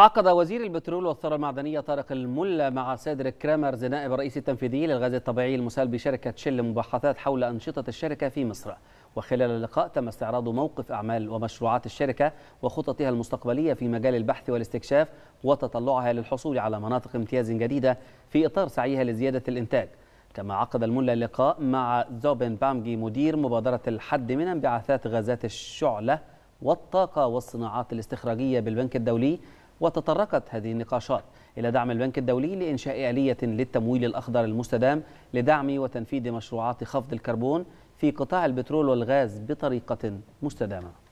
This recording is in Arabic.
عقد وزير البترول والثروة المعدنية طارق الملا مع سادر كرامرز نائب الرئيس التنفيذي للغاز الطبيعي المسال بشركة شل مباحثات حول أنشطة الشركة في مصر وخلال اللقاء تم استعراض موقف أعمال ومشروعات الشركة وخططها المستقبلية في مجال البحث والاستكشاف وتطلعها للحصول على مناطق امتياز جديدة في إطار سعيها لزيادة الإنتاج كما عقد الملا لقاء مع زوبن بامجي مدير مبادرة الحد من انبعاثات غازات الشعلة والطاقة والصناعات الاستخراجية بالبنك الدولي وتطرقت هذه النقاشات إلى دعم البنك الدولي لإنشاء آلية للتمويل الأخضر المستدام لدعم وتنفيذ مشروعات خفض الكربون في قطاع البترول والغاز بطريقة مستدامة